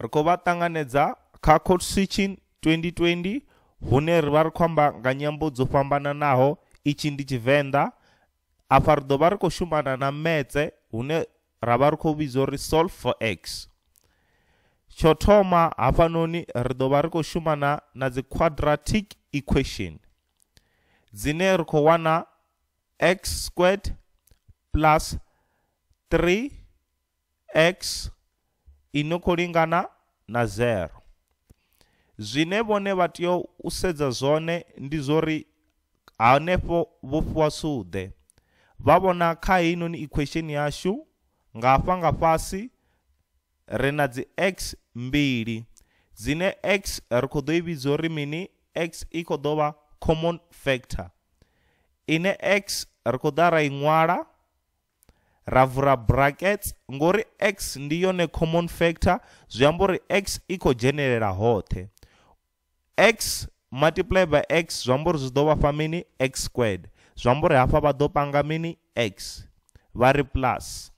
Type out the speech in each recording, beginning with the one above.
ri khou vha ṱanganedza kha code switching 2020 hune ri vha ri khou amba nga nyambo dzo fhambananaho itshi ndi tshivenḓa afha ri ḓo vha ri khou shumana na metse hune ra vha ri khou vhidza uri solve for x tsho thoma hafhanoni ri ḓo vha ri khou shumana na dzi quadratic equation dzine ri khou wana x squared plus 3 x inokolingana na zero zvine vone va tea u sedza zvone ndi zvo ri hanefo vo fuwa sude va vona kha heinoni equation yashu nga fa nga fasi ri na dzi x mbili dzine x ri kho ḓo i vhidza uri mini x i kho ḓo vha common factor ine x ri kho ḓa ra i ṅwala ra brackets ngori x ndi yone common factor zwi amba uri x i khou dzhenelela hoṱhe x multiply by x zwi amba uri zwi ḓo mini x squared zwi amba uri hafha vha ḓo panga mini x vha ri plus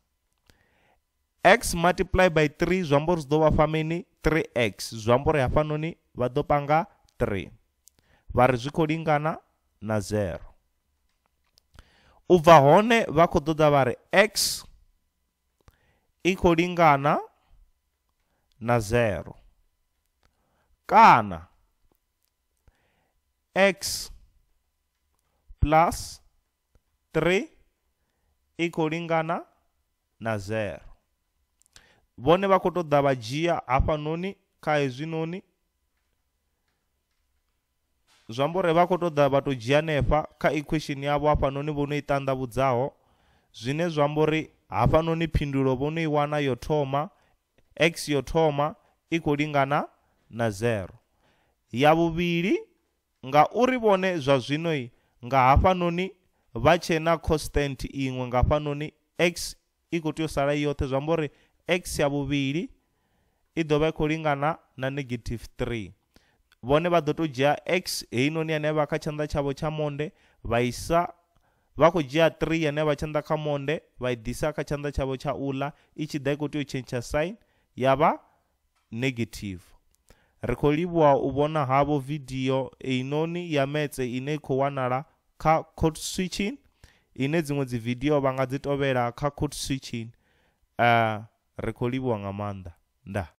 x multiply by 3 zwi amba uri zwi ḓo mini 3x zwi amba uri hafhanoni vha ḓo panga 3 vha ri zwi khou lingana na 0 uvahone vakudoda vari x lingana na zero kana x plus 3 lingana na zero vone vakutoda va dzhiya hafhanoni kha hezwinoni zvambori va khou ṱoḓa vha to dzhia nefa kha equation yavho hafhanoni vho no i ṱanḓavhudzaho zwine zwambori hafhanoni phindulo vho no i wana yo thoma x yo thoma i khou lingana na 0 ya vhuvhili ngauri vhone zwa zwinoi nga hafhanoni vha tshe na constant iṅwe nga hafhanoni x i khou tea u sala i yoṱhe zwamba uri x ya vhuvhili i ḓo vha i khou lingana na negative 3 vhone vha ḓo to dzhia x heinoni hanevha kha tshanḓa tshavho tsha monde vha isa vha khou dzhia 3 vha tshanḓa kha monde vha i ḓisa kha tshanḓa tshavho tsha uḽa i tshi ḓa i khou tea u tshentsha sign ya vha negative ri khou livhuwa u vhona havho vidio einoni ya metse ine i khou wanala kha code switching ine dziṅwe dzividio vha nga dzi tovhela kha code switching uh, ri khou livhuwa nga maanḓa